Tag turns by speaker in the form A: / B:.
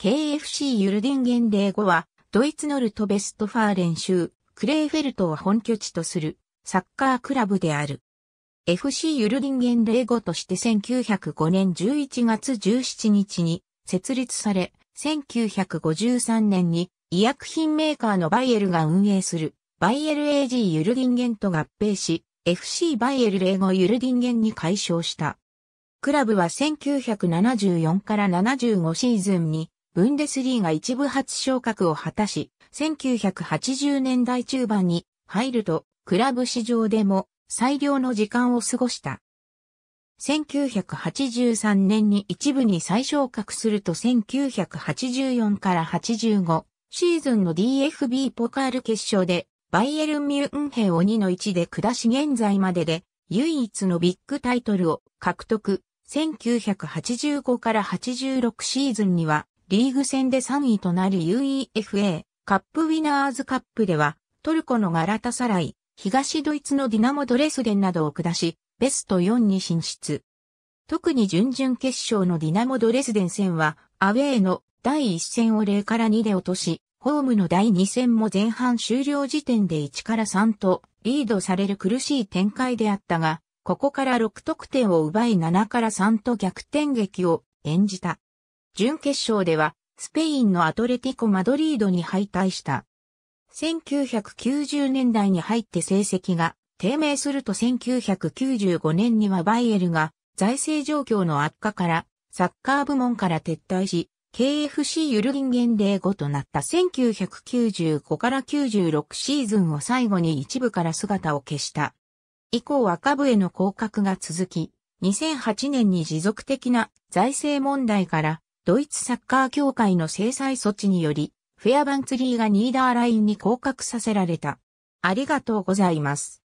A: KFC ユルディンゲンレー語は、ドイツノルトベストファーレン州、クレーフェルトを本拠地とする、サッカークラブである。FC ユルディンゲンレー語として1905年11月17日に設立され、1953年に医薬品メーカーのバイエルが運営する、バイエル AG ユルディンゲンと合併し、FC バイエルレー語ユルディンゲンに改称した。クラブは1974から75シーズンにブンデスリーが一部初昇格を果たし、1980年代中盤に入ると、クラブ市場でも最良の時間を過ごした。1983年に一部に再昇格すると1984から85シーズンの DFB ポカール決勝でバイエルン・ミュンヘを2の1で下し現在までで唯一のビッグタイトルを獲得1985から86シーズンにはリーグ戦で3位となる UEFA カップウィナーズカップでは、トルコのガラタサライ、東ドイツのディナモドレスデンなどを下し、ベスト4に進出。特に準々決勝のディナモドレスデン戦は、アウェーの第1戦を0から2で落とし、ホームの第2戦も前半終了時点で1から3とリードされる苦しい展開であったが、ここから6得点を奪い7から3と逆転劇を演じた。準決勝では、スペインのアトレティコ・マドリードに敗退した。1990年代に入って成績が低迷すると1995年にはバイエルが財政状況の悪化からサッカー部門から撤退し、KFC ユルギンゲンレー5となった1995から96シーズンを最後に一部から姿を消した。以降は下部への降格が続き、2008年に持続的な財政問題からドイツサッカー協会の制裁措置により、フェアバンツリーがニーダーラインに降格させられた。ありがとうございます。